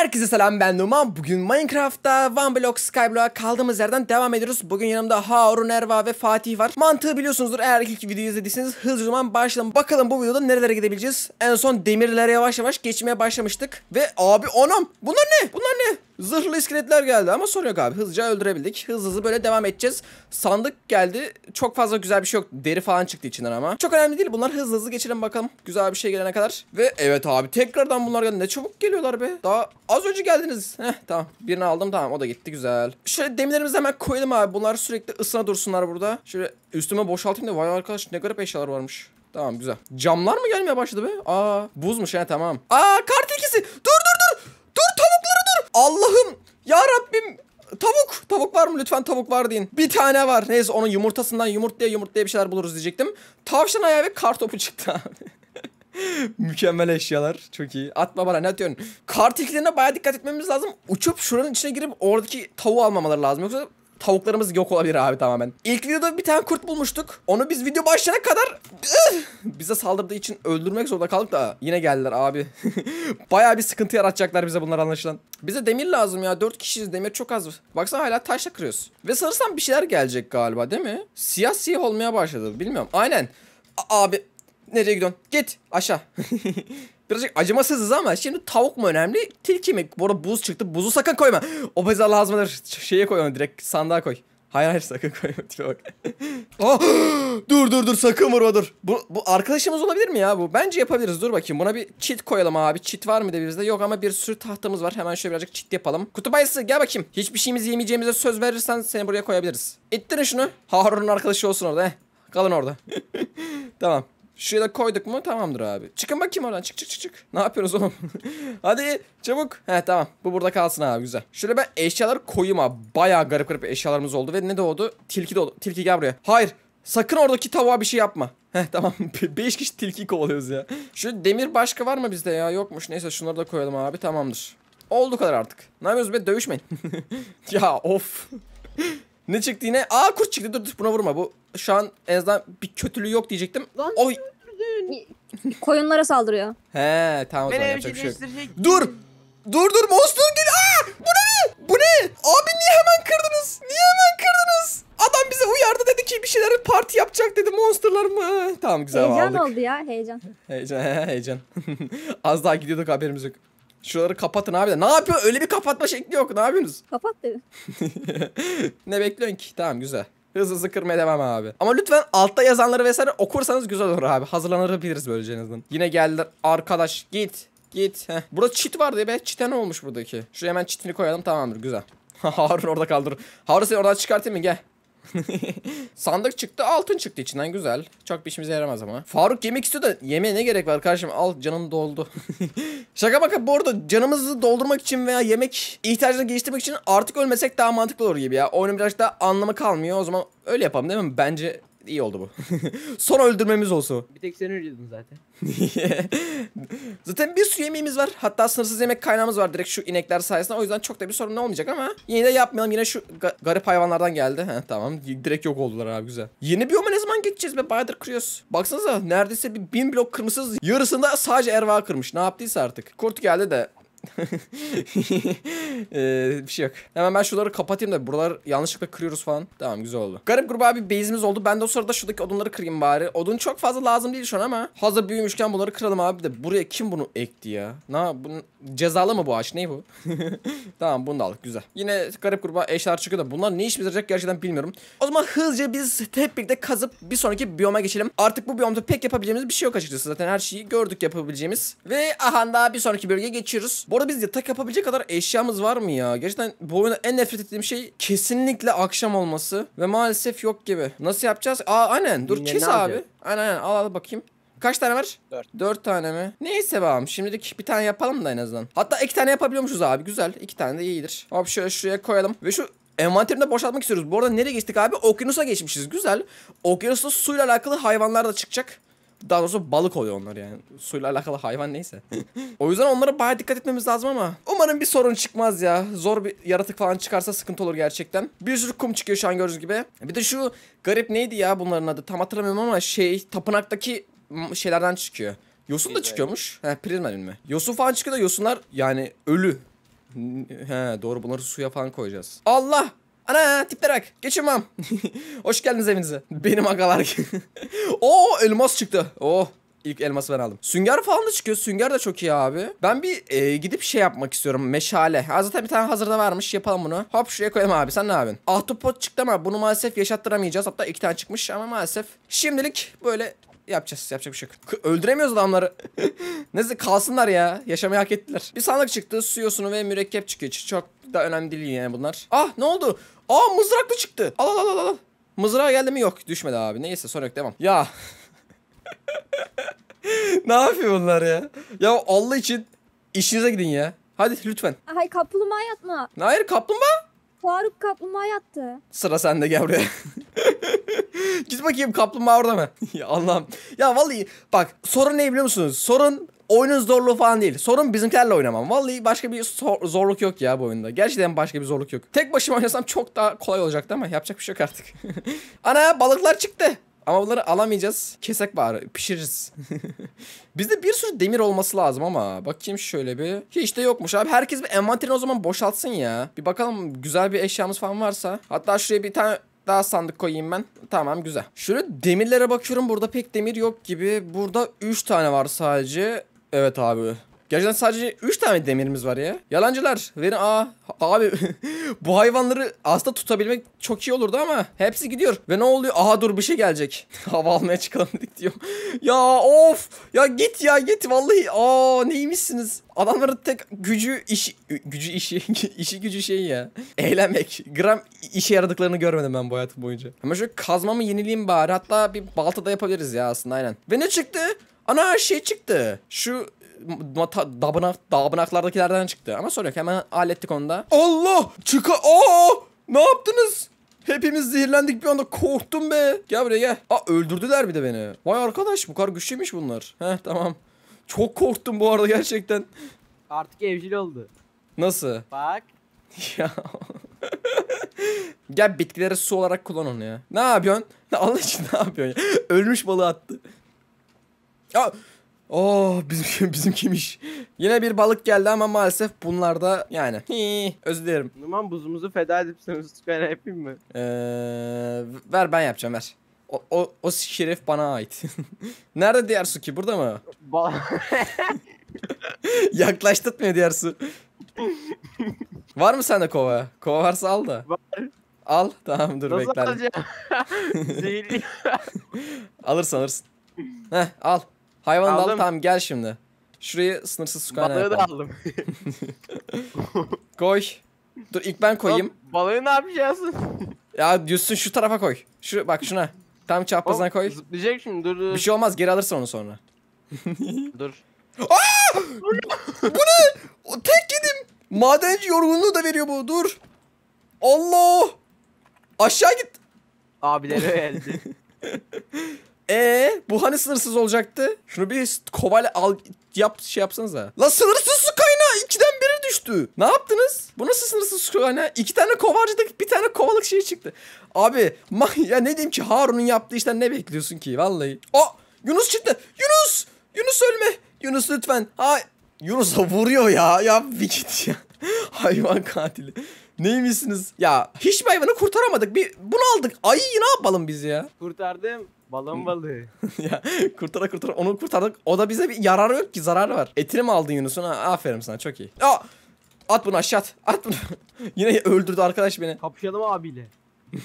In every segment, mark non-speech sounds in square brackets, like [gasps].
Herkese selam ben Numan. Bugün Minecraft'ta One Block Skyblock'a kaldığımız yerden devam ediyoruz. Bugün yanımda Harun Erva ve Fatih var. Mantığı biliyorsunuzdur. Eğer ilk videoyu izlediyseniz hızlı zaman başlayalım. Bakalım bu videoda nerelere gidebileceğiz. En son demirlere yavaş yavaş geçmeye başlamıştık. Ve abi anam bunlar ne? Bunlar ne? Zırhlı iskeletler geldi ama sorun yok abi. Hızlıca öldürebildik. Hızlı hızlı böyle devam edeceğiz. Sandık geldi. Çok fazla güzel bir şey yok. Deri falan çıktı içinden ama. Çok önemli değil. Bunlar hızlı hızlı geçelim bakalım. Güzel bir şey gelene kadar. Ve evet abi tekrardan bunlar geldi. Ne çabuk geliyorlar be. Daha az önce geldiniz. Heh tamam. Birini aldım tamam. O da gitti güzel. Şöyle demirlerimizi hemen koyalım abi. Bunlar sürekli ısına dursunlar burada. Şöyle üstüme boşaltayım da vay arkadaş ne garip eşyalar varmış. Tamam güzel. Camlar mı gelmeye başladı be? Aa buzmuş ha tamam. Aa kart ikisi. Dur mı? Lütfen tavuk var deyin. Bir tane var. Neyse onun yumurtasından yumurtlaya yumurtlaya bir şeyler buluruz diyecektim. Tavşan ayağı ve kar topu çıktı [laughs] Mükemmel eşyalar. Çok iyi. Atma bana ne atıyorsun? Kar tilkilerine baya dikkat etmemiz lazım. Uçup şuranın içine girip oradaki tavuğu almamaları lazım. Yoksa tavuklarımız yok olabilir abi tamamen. İlk videoda bir tane kurt bulmuştuk. Onu biz video başlayana kadar bize saldırdığı için öldürmek zorunda kaldık da yine geldiler abi. [laughs] Bayağı bir sıkıntı yaratacaklar bize bunlar anlaşılan. Bize demir lazım ya. 4 kişiyiz demir çok az. Baksana hala taşla kırıyoruz. Ve sanırsam bir şeyler gelecek galiba değil mi? Siyah siyah olmaya başladı. Bilmiyorum. Aynen. A abi nereye gidiyorsun? Git aşağı. [laughs] Birazcık acımasızız ama şimdi tavuk mu önemli? Tilki mi? Bu arada buz çıktı. Buzu sakın koyma. O beze lazımdır. Şeye koy onu direkt. Sandığa koy. Hayır hayır sakın koyma oh, [laughs] [gasps] dur dur dur sakın vurma dur. Bu, bu arkadaşımız olabilir mi ya bu? Bence yapabiliriz dur bakayım. Buna bir çit koyalım abi. Çit var mı de bizde? Yok ama bir sürü tahtamız var. Hemen şöyle birazcık çit yapalım. Kutup ayısı gel bakayım. Hiçbir şeyimizi yemeyeceğimize söz verirsen seni buraya koyabiliriz. İttirin şunu. Harun'un arkadaşı olsun orada. Heh. Kalın orada. [laughs] tamam. Şuraya koyduk mu tamamdır abi. Çıkın bakayım oradan çık çık çık çık. Ne yapıyoruz oğlum? [laughs] Hadi çabuk. He tamam bu burada kalsın abi güzel. Şöyle ben eşyaları koyayım abi. Baya garip garip eşyalarımız oldu ve ne oldu? Tilki oldu. Tilki gel buraya. Hayır sakın oradaki tavuğa bir şey yapma. Heh tamam 5 [laughs] kişi tilki kovalıyoruz ya. Şu demir başka var mı bizde ya? Yokmuş. Neyse şunları da koyalım abi tamamdır. Oldu kadar artık. Ne yapıyoruz be dövüşmeyin. [laughs] ya of. ne çıktı yine? Aa kurt çıktı. Dur dur buna vurma. Bu şu an en azından bir kötülüğü yok diyecektim. Oy Koyunlara saldırıyor. He tamam o zaman yapacak bir şey yok. Dur! Dur dur monster gel. Aa! Bu ne? Bu ne? Abi niye hemen kırdınız? Niye hemen kırdınız? Adam bize uyardı dedi ki bir şeyler parti yapacak dedi monsterlar mı? Tamam güzel heyecan aldık. Heyecan oldu ya heyecan. Heyecan [laughs] heyecan. [laughs] Az daha gidiyorduk haberimiz yok. Şuraları kapatın abi de. Ne yapıyor? Öyle bir kapatma şekli yok. Ne yapıyorsunuz? Kapat dedi. [laughs] ne bekliyorsun ki? Tamam güzel. Hızlı hızlı kırmaya devam abi. Ama lütfen altta yazanları vesaire okursanız güzel olur abi. Hazırlanabiliriz böylece en azından. Yine geldiler. Arkadaş git. Git. Heh. Burada çit vardı diye be. Çite ne olmuş buradaki? Şuraya hemen çitini koyalım tamamdır güzel. [laughs] Harun orada kaldır. Harun seni oradan çıkartayım mı? Gel. [laughs] Sandık çıktı altın çıktı içinden güzel. Çok bir işimize yaramaz ama. Faruk yemek istiyor da yemeğe ne gerek var kardeşim al canım doldu. [laughs] Şaka baka bu arada canımızı doldurmak için veya yemek ihtiyacını geliştirmek için artık ölmesek daha mantıklı olur gibi ya. Oyunun biraz daha anlamı kalmıyor o zaman öyle yapalım değil mi? Bence iyi oldu bu. [laughs] Son öldürmemiz olsun. Bir tek sen ölüyordun zaten. [laughs] zaten bir su yemeğimiz var. Hatta sınırsız yemek kaynağımız var direkt şu inekler sayesinde. O yüzden çok da bir sorun olmayacak ama yine de yapmayalım. Yine şu ga garip hayvanlardan geldi. Heh, tamam direkt yok oldular abi güzel. Yeni bir ne zaman geçeceğiz be? Bayağıdır kırıyoruz. Baksanıza neredeyse bir bin blok kırmızı yarısında sadece erva kırmış. Ne yaptıysa artık. Kurt geldi de [laughs] ee, bir şey yok. Hemen ben şuraları kapatayım da buralar yanlışlıkla kırıyoruz falan. Tamam güzel oldu. Garip gruba bir base'imiz oldu. Ben de o sırada şuradaki odunları kırayım bari. Odun çok fazla lazım değil şu an ama hazır büyümüşken bunları kıralım abi de buraya kim bunu ekti ya? Na bunun cezalı mı bu ağaç? ney bu? [laughs] tamam bunu da aldık güzel. Yine garip gruba eşler çıkıyor da bunlar ne iş bitirecek gerçekten bilmiyorum. O zaman hızlıca biz hep birlikte kazıp bir sonraki biyoma geçelim. Artık bu biyomda pek yapabileceğimiz bir şey yok açıkçası. Zaten her şeyi gördük yapabileceğimiz. Ve aha daha bir sonraki bölgeye geçiyoruz. Bu arada biz yatak yapabilecek kadar eşyamız var mı ya? Gerçekten bu oyunda en nefret ettiğim şey kesinlikle akşam olması. Ve maalesef yok gibi. Nasıl yapacağız? Aa aynen dur kes abi. Yapıyor? Aynen aynen al al bakayım. Kaç tane var? Dört. Dört tane mi? Neyse babam şimdilik bir tane yapalım da en azından. Hatta iki tane yapabiliyormuşuz abi güzel. İki tane de iyidir. Abi şöyle şuraya koyalım. Ve şu envanterini boşaltmak istiyoruz. Bu arada nereye geçtik abi? Okyanusa geçmişiz. Güzel. Okyanusta suyla alakalı hayvanlar da çıkacak. Daha doğrusu balık oluyor onlar yani. Suyla alakalı hayvan neyse. [laughs] o yüzden onlara baya dikkat etmemiz lazım ama. Umarım bir sorun çıkmaz ya. Zor bir yaratık falan çıkarsa sıkıntı olur gerçekten. Bir sürü kum çıkıyor şu an gördüğünüz gibi. Bir de şu garip neydi ya bunların adı? Tam hatırlamıyorum ama şey tapınaktaki şeylerden çıkıyor. Yosun da çıkıyormuş. He prizmarin mi? Yosun falan çıkıyor da yosunlar yani ölü. He doğru bunları suya falan koyacağız. Allah! Ana tiplere bak. Geçirmem. [laughs] Hoş geldiniz evinize. Benim agalar. [laughs] Oo elmas çıktı. Oh İlk elması ben aldım. Sünger falan da çıkıyor. Sünger de çok iyi abi. Ben bir e, gidip şey yapmak istiyorum. Meşale. Ha, zaten bir tane hazırda varmış. Yapalım bunu. Hop şuraya koyalım abi. Sen ne yapıyorsun? Ahtapot çıktı ama bunu maalesef yaşattıramayacağız. Hatta iki tane çıkmış ama maalesef. Şimdilik böyle yapacağız. Yapacak bir şey yok. Öldüremiyoruz adamları. [laughs] Neyse kalsınlar ya. Yaşamayı hak ettiler. Bir sandık çıktı. suyosunu ve mürekkep çıkıyor. Çok da önemli değil yani bunlar. Ah ne oldu? Aa mızraklı çıktı. Al al al al. Mızrağa geldi mi? Yok düşmedi abi. Neyse sonra yok devam. Ya. [laughs] ne yapıyor bunlar ya? Ya Allah için işinize gidin ya. Hadi lütfen. Ay kaplumbağa yatma. Hayır kaplumbağa. Faruk kaplumbağa yattı. Sıra sende gel buraya. [laughs] [laughs] Git bakayım kaplumbağa orada mı? [laughs] ya Allah'ım. Ya vallahi bak sorun ne biliyor musunuz? Sorun oyunun zorluğu falan değil. Sorun bizimkilerle oynamam. Vallahi başka bir zorluk yok ya bu oyunda. Gerçekten başka bir zorluk yok. Tek başıma oynasam çok daha kolay olacaktı ama yapacak bir şey yok artık. [laughs] Ana balıklar çıktı. Ama bunları alamayacağız. Kesek var pişiririz. Bizde bir sürü demir olması lazım ama. Bakayım şöyle bir. Hiç de yokmuş abi. Herkes bir envanterini o zaman boşaltsın ya. Bir bakalım güzel bir eşyamız falan varsa. Hatta şuraya bir tane daha sandık koyayım ben. Tamam güzel. Şöyle demirlere bakıyorum. Burada pek demir yok gibi. Burada 3 tane var sadece. Evet abi. Gerçekten sadece 3 tane demirimiz var ya. Yalancılar verin aa abi [laughs] bu hayvanları aslında tutabilmek çok iyi olurdu ama hepsi gidiyor. Ve ne oluyor? Aha dur bir şey gelecek. [laughs] Hava almaya çıkalım dedik diyorum. ya of ya git ya git vallahi aa neymişsiniz? Adamların tek gücü işi gücü işi [laughs] işi gücü şey ya. Eğlenmek. Gram işe yaradıklarını görmedim ben bu hayatım boyunca. Ama şu kazmamı yenileyim bari. Hatta bir balta da yapabiliriz ya aslında aynen. Ve ne çıktı? Ana şey çıktı. Şu dabınak, dabınaklardakilerden çıktı. Ama sorun hemen hallettik onda Allah! Çıka... o Ne yaptınız? Hepimiz zehirlendik bir anda korktum be. Gel buraya gel. Aa öldürdüler bir de beni. Vay arkadaş bu kadar güçlüymüş bunlar. Heh tamam. Çok korktum bu arada gerçekten. Artık evcil oldu. Nasıl? Bak. [laughs] Ya. Gel bitkileri su olarak kullan onu ya. Ne yapıyorsun? [laughs] Allah için ne yapıyorsun ya? Ölmüş balığı attı. Aa, Oh bizim [laughs] bizimkiymiş. Yine bir balık geldi ama maalesef bunlar da yani. Hii, özür dilerim. Numan buzumuzu feda edip seni stukayla yapayım mı? Ee, ver ben yapacağım ver. O, o, o şeref bana ait. [laughs] Nerede diğer su ki? Burada mı? Ba [laughs] Yaklaştırtmıyor diğer su. Var mı sende kova? Kova varsa al da. Var. Al tamam dur bekle. Nasıl alacağım? Zehirli. alırsın alırsın. Heh al. Hayvan aldım. Tamam gel şimdi. Şurayı sınırsız su kaynağı Balığı da aldım. [laughs] koy. Dur ilk ben koyayım. Oğlum, balığı ne yapacaksın? ya diyorsun şu tarafa koy. Şu bak şuna. Tam çaprazına koy. Zıplayacak şimdi dur. dur. Bir şey olmaz geri alırsın onu sonra. [laughs] dur. Aa! bu ne? O tek gidim. Madenci yorgunluğu da veriyor bu. Dur. Allah! Aşağı git. Abileri geldi. [laughs] Ee, bu hani sınırsız olacaktı? Şunu bir koval al yap şey yapsanız ha. La sınırsız su kaynağı ikiden biri düştü. Ne yaptınız? Bu nasıl sınırsız su kaynağı? İki tane kovarcıdık bir tane kovalık şey çıktı. Abi ya ne diyeyim ki Harun'un yaptığı işten ne bekliyorsun ki vallahi. O Yunus çıktı. Yunus! Yunus ölme. Yunus lütfen. Ay Yunus'a vuruyor ya. Ya bir git ya. [laughs] Hayvan katili. Neymişsiniz? Ya hiç hayvanı kurtaramadık. Bir bunu aldık. Ayı ne yapalım biz ya? Kurtardım. Balon balığı. [laughs] ya kurtara kurtara onu kurtardık. O da bize bir yararı yok ki zararı var. Etini mi aldın Yunus'un? Aferin sana çok iyi. Aa! At bunu aşağı at. At bunu. [laughs] Yine öldürdü arkadaş beni. Kapışalım abiyle. [laughs]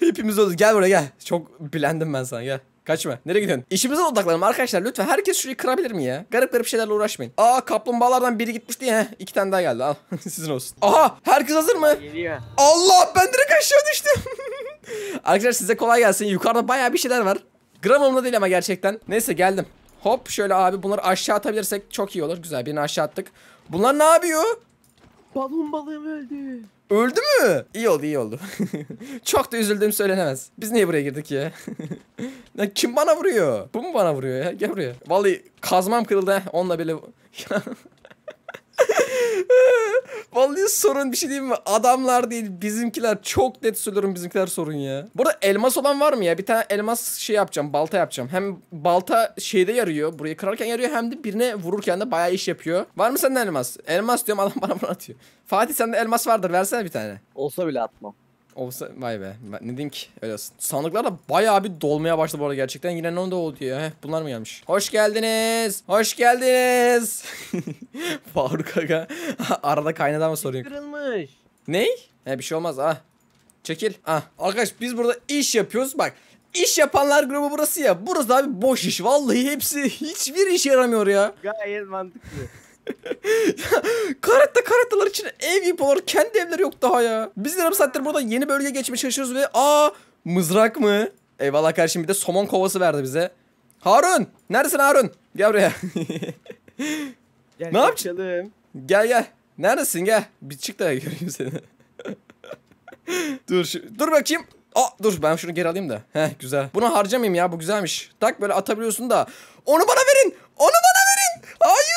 Hepimiz öldü. Gel buraya gel. Çok bilendim ben sana gel. Kaçma. Nereye gidiyorsun? İşimize odaklanalım arkadaşlar. Lütfen herkes şurayı kırabilir mi ya? Garip garip şeylerle uğraşmayın. Aa kaplumbağalardan biri gitmişti ya. İki tane daha geldi. Al. [laughs] Sizin olsun. Aha herkes hazır mı? Geliyor. Allah ben direkt aşağı düştüm. [laughs] arkadaşlar size kolay gelsin. Yukarıda baya bir şeyler var. Gramımda değil ama gerçekten. Neyse geldim. Hop şöyle abi bunları aşağı atabilirsek çok iyi olur. Güzel birini aşağı attık. Bunlar ne yapıyor? Balon balığım öldü. Öldü mü? İyi oldu iyi oldu. [laughs] Çok da üzüldüğüm söylenemez. Biz niye buraya girdik ya? ya [laughs] kim bana vuruyor? Bu mu bana vuruyor ya? Gel buraya. Vallahi kazmam kırıldı. He. Onunla bile... [laughs] Vallahi sorun bir şey değil mi? Adamlar değil bizimkiler çok net söylüyorum bizimkiler sorun ya. Burada elmas olan var mı ya? Bir tane elmas şey yapacağım balta yapacağım. Hem balta şeyde yarıyor burayı kırarken yarıyor hem de birine vururken de bayağı iş yapıyor. Var mı sende elmas? Elmas diyorum adam bana bunu atıyor. Fatih sende elmas vardır versene bir tane. Olsa bile atmam. Olsa vay be. Ben ne diyeyim ki? Öyle olsun. Sandıklar da bayağı bir dolmaya başladı bu arada gerçekten. Yine ne oldu ya? Heh, bunlar mı gelmiş? Hoş geldiniz. Hoş geldiniz. [laughs] Faruk aga. [laughs] Arada kaynadan mı soruyor? Kırılmış. Ney? He bir şey olmaz ah. Çekil. Ah. Arkadaş biz burada iş yapıyoruz. Bak İş yapanlar grubu burası ya. Burası abi boş iş. Vallahi hepsi hiçbir iş yaramıyor ya. Gayet mantıklı. Karetta karettalar için ev gibi Kendi evleri yok daha ya. Biz yarım saattir burada yeni bölge geçmeye çalışıyoruz ve aa mızrak mı? Eyvallah kardeşim bir de somon kovası verdi bize. Harun! Neredesin Harun? Gel buraya. [laughs] gel, ne yapacaksın? Gel gel. Neredesin gel. Bir çık da göreyim seni. dur şu, dur bakayım. Aa dur ben şunu geri alayım da. Heh güzel. Bunu harcamayayım ya bu güzelmiş. Tak böyle atabiliyorsun da. Onu bana verin. Onu bana verin. Hayır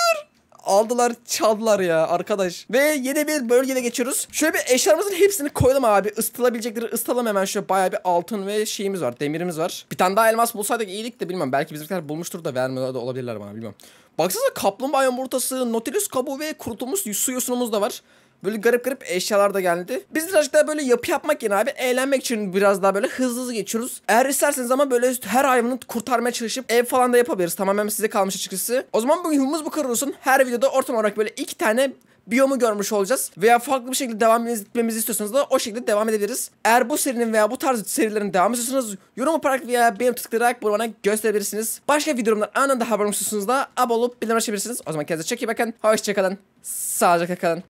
aldılar çaldılar ya arkadaş. Ve yeni bir bölgede geçiyoruz. Şöyle bir eşyalarımızın hepsini koyalım abi. Isıtılabilecekleri ısıtalım hemen şöyle bayağı bir altın ve şeyimiz var demirimiz var. Bir tane daha elmas bulsaydık iyilik de bilmem. Belki bizimkiler bulmuştur da vermiyorlar da olabilirler bana bilmem. Baksanıza kaplumbağa yumurtası, nautilus kabuğu ve kurutulmuş su yosunumuz da var. Böyle garip garip eşyalar da geldi. Biz birazcık daha böyle yapı yapmak yerine abi eğlenmek için biraz daha böyle hızlı hızlı geçiyoruz. Eğer isterseniz ama böyle her hayvanı kurtarmaya çalışıp ev falan da yapabiliriz. Tamamen size kalmış açıkçası. O zaman bugün humuz bu kadar olsun. Her videoda ortam olarak böyle iki tane biyomu görmüş olacağız. Veya farklı bir şekilde devam etmemizi istiyorsanız da o şekilde devam edebiliriz. Eğer bu serinin veya bu tarz serilerin devamı istiyorsanız yorum yaparak veya benim tıklayarak bunu bana gösterebilirsiniz. Başka videolarımdan anında haber istiyorsanız da abone olup bildirim açabilirsiniz. O zaman kendinize çok iyi bakın. Hoşçakalın. Sağlıcakla kalın.